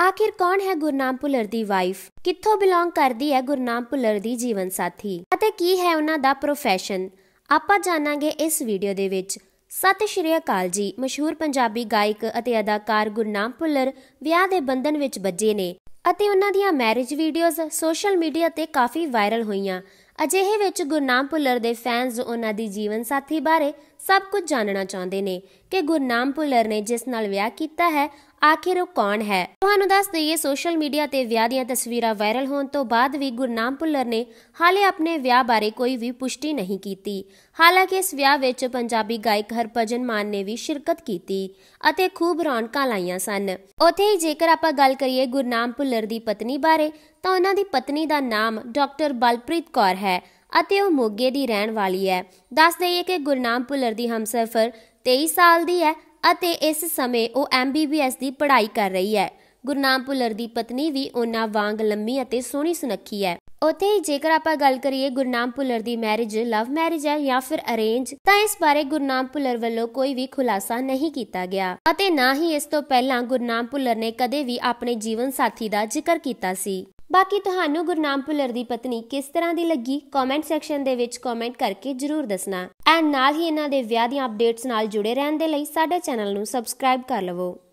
ਆਖਿਰ ਕੌਣ ਹੈ ਗੁਰਨਾਮ ਭੁੱਲਰ ਦੀ ਵਾਈਫ ਕਿੱਥੋਂ ਬਿਲੋਂਗ ਕਰਦੀ ਹੈ ਗੁਰਨਾਮ ਭੁੱਲਰ ਦੀ ਜੀਵਨ ਸਾਥੀ ਅਤੇ ਕੀ ਹੈ ਉਹਨਾਂ ਦਾ profession ਆਪਾਂ ਜਾਣਾਂਗੇ ਇਸ ਵੀਡੀਓ ਦੇ ਵਿੱਚ ਸਤਿ ਸ਼੍ਰੀ ਅਕਾਲ ਜੀ ਮਸ਼ਹੂਰ ਪੰਜਾਬੀ ਗਾਇਕ ਅਤੇ ਅਦਾਕਾਰ ਗੁਰਨਾਮ ਭੁੱਲਰ ਵਿਆਹ ਦੇ ਬੰਧਨ ਵਿੱਚ ਬੱਜੇ ਨੇ ਅਤੇ ਉਹਨਾਂ ਦੀਆਂ ਮੈਰਿਜ ਵੀਡੀਓਜ਼ ਸੋਸ਼ਲ ਮੀਡੀਆ ਤੇ ਕਾਫੀ ਵਾਇਰਲ ਹੋਈਆਂ ਅਜਿਹੇ ਵਿੱਚ ਗੁਰਨਾਮ ਪੁੱਲਰ ਦੇ ਫੈਨਸ ਉਹਨਾਂ ਦੀ ਜੀਵਨ ਸਾਥੀ ਬਾਰੇ ਸਭ ਕੁਝ ਜਾਣਨਾ ਚਾਹੁੰਦੇ ਨੇ ਕਿ ਗੁਰਨਾਮ ਪੁੱਲਰ ਨੇ ਜਿਸ ਨਾਲ ਵਿਆਹ ਕੀਤਾ ਹੈ ਆਖਿਰ ਉਹ ਕੌਣ ਹੈ ਤੁਹਾਨੂੰ ਦੱਸ ਦਈਏ ਸੋਸ਼ਲ ਮੀਡੀਆ ਤੇ ਵਿਆਹ ਦੀਆਂ ਤਸਵੀਰਾਂ ਵਾਇਰਲ ਹੋਣ ਤੋਂ ਬਾਅਦ ਵੀ ਗੁਰਨਾਮ ਪੁੱਲਰ ਨੇ ਹਾਲੇ ਆਪਣੇ ਵਿਆਹ ਬਾਰੇ ਕੋਈ ਵੀ ਪੁਸ਼ਟੀ ਨਹੀਂ ਕੀਤੀ ਹਾਲਾਂਕਿ ਇਸ ਵਿਆਹ ਵਿੱਚ ਪੰਜਾਬੀ ਗਾਇਕ ਹਰਪਜਨ ਮਾਨ ਨੇ ਵੀ ਸ਼ਿਰਕਤ ਕੀਤੀ ਅਤੇ ਖੂਬ ਰੌਣਕਾਂ ਲਾਈਆਂ ਸਨ ਉਥੇ ਹੀ ਜੇਕਰ ਆਪਾਂ ਗੱਲ ਕਰੀਏ ਗੁਰਨਾਮ ਪੁੱਲਰ ਦੀ ਪਤਨੀ ਬਾਰੇ ਤਾਂ ਉਹਨਾਂ ਦੀ ਪਤਨੀ ਦਾ ਨਾਮ ਡਾਕਟਰ ਬਲਪ੍ਰੀਤ ਕੌਰ ਹੈ ਅਤੇ ਉਹ ਮੋਗੇ ਦੀ ਰਹਿਣ ਵਾਲੀ ਹੈ ਦੱਸ ਦਈਏ ਕਿ ਗੁਰਨਾਮ ਪੁੱਲਰ ਦੀ ਹਮਸਫਰ 23 ਸਾਲ ਦੀ ਹੈ ਅਤੇ ਇਸ ਸਮੇਂ ਉਹ ਐਮਬੀਬੀਐਸ ਦੀ ਪੜ੍ਹਾਈ ਕਰ ਰਹੀ ਹੈ ਗੁਰਨਾਮ ਪੁੱਲਰ ਦੀ ਪਤਨੀ ਵੀ ਉਹਨਾਂ ਵਾਂਗ ਲੰਮੀ ਅਤੇ ਸੋਹਣੀ ਸੁਨੱਖੀ ਹੈ ਉਥੇ ਹੀ ਜੇਕਰ ਆਪਾਂ ਗੱਲ ਕਰੀਏ ਗੁਰਨਾਮ ਪੁੱਲਰ ਦੀ ਮੈਰਿਜ ਲਵ ਮੈਰਿਜ ਹੈ ਜਾਂ ਫਿਰ ਅਰੇਂਜ ਤਾਂ ਇਸ ਬਾਰੇ ਗੁਰਨਾਮ ਪੁੱਲਰ ਵੱਲੋਂ ਕੋਈ ਵੀ ਖੁਲਾਸਾ ਨਹੀਂ ਕੀਤਾ ਗਿਆ ਅਤੇ ਨਾ ਹੀ ਇਸ ਤੋਂ ਪਹਿਲਾਂ ਗੁਰਨਾਮ ਪੁੱਲਰ ਨੇ ਕਦੇ ਵੀ ਆਪਣੇ ਜੀਵਨ ਸਾਥੀ ਦਾ ਜ਼ਿਕਰ ਕੀਤਾ ਸੀ ਬਾਕੀ ਤੁਹਾਨੂੰ ਗੁਰਨਾਮ ਭੁੱਲਰ ਦੀ ਪਤਨੀ ਕਿਸ ਤਰ੍ਹਾਂ ਦੀ ਲੱਗੀ ਕਮੈਂਟ ਸੈਕਸ਼ਨ ਦੇ ਵਿੱਚ ਕਮੈਂਟ ਕਰਕੇ ਜਰੂਰ ਦੱਸਣਾ ਐਂਡ ਨਾਲ ਹੀ ਇਹਨਾਂ ਦੇ ਵਿਆਹ ਦੀਆਂ ਅਪਡੇਟਸ ਨਾਲ ਜੁੜੇ ਰਹਿਣ ਦੇ ਲਈ ਸਾਡੇ ਚੈਨਲ ਨੂੰ ਸਬਸਕ੍ਰਾਈਬ ਕਰ ਲਵੋ